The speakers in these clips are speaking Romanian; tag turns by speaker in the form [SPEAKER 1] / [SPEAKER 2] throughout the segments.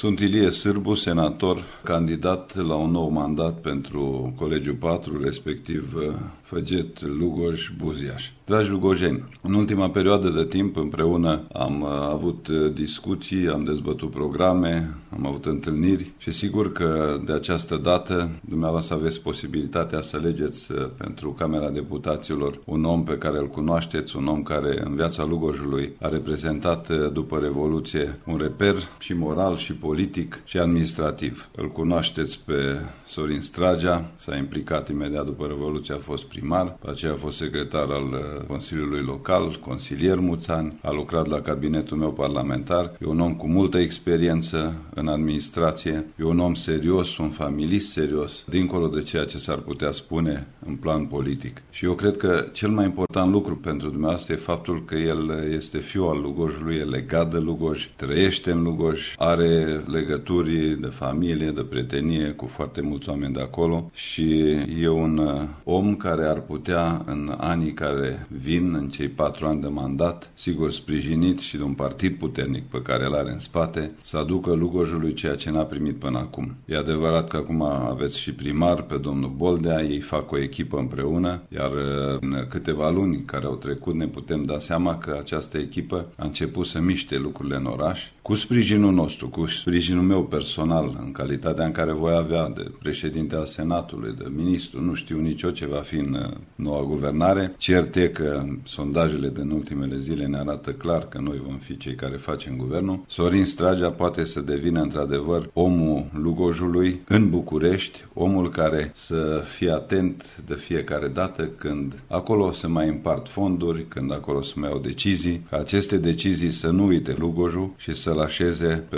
[SPEAKER 1] Sunt Ilie Sârbu, senator, candidat la un nou mandat pentru Colegiul 4, respectiv uh, Făget, Lugoj, Buziaș. Dragi lugojeni, în ultima perioadă de timp împreună am uh, avut uh, discuții, am dezbătut programe, am avut întâlniri și sigur că de această dată dumneavoastră aveți posibilitatea să alegeți pentru Camera Deputaților un om pe care îl cunoașteți, un om care în viața Lugojului a reprezentat după Revoluție un reper și moral și politic politic și administrativ. Îl cunoașteți pe Sorin Stragea, s-a implicat imediat după Revoluție, a fost primar, pe aceea a fost secretar al uh, Consiliului Local, consilier Muțan, a lucrat la cabinetul meu parlamentar, e un om cu multă experiență în administrație, e un om serios, un familist serios, dincolo de ceea ce s-ar putea spune în plan politic. Și eu cred că cel mai important lucru pentru dumneavoastră e faptul că el este fiu al Lugojului, e legat de Lugoj, trăiește în Lugoj, are legături de familie, de prietenie cu foarte mulți oameni de acolo și e un uh, om care ar putea în anii care vin, în cei patru ani de mandat, sigur sprijinit și de un partid puternic pe care îl are în spate, să aducă Lugojului ceea ce n-a primit până acum. E adevărat că acum aveți și primar pe domnul Boldea, ei fac o echipă împreună, iar uh, în câteva luni care au trecut ne putem da seama că această echipă a început să miște lucrurile în oraș, cu sprijinul nostru, cu sprijinul sprijinul meu personal, în calitatea în care voi avea de președinte al Senatului, de ministru, nu știu nici eu ce va fi în uh, noua guvernare. Cert e că sondajele din ultimele zile ne arată clar că noi vom fi cei care facem guvernul. Sorin Stragea poate să devină într-adevăr omul Lugojului în București, omul care să fie atent de fiecare dată când acolo se mai împart fonduri, când acolo se mai au decizii, ca aceste decizii să nu uite Lugojul și să-l așeze pe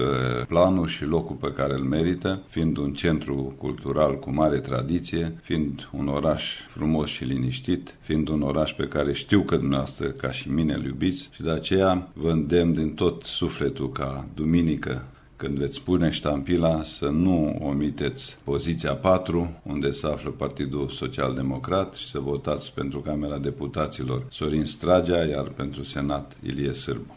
[SPEAKER 1] plan planul și locul pe care îl merită, fiind un centru cultural cu mare tradiție, fiind un oraș frumos și liniștit, fiind un oraș pe care știu că dumneavoastră ca și mine îl iubiți și de aceea vă îndemn din tot sufletul ca duminică când veți pune ștampila să nu omiteți poziția 4, unde se află Partidul Social Democrat și să votați pentru Camera Deputaților Sorin Stragea, iar pentru Senat Ilie Sârbu.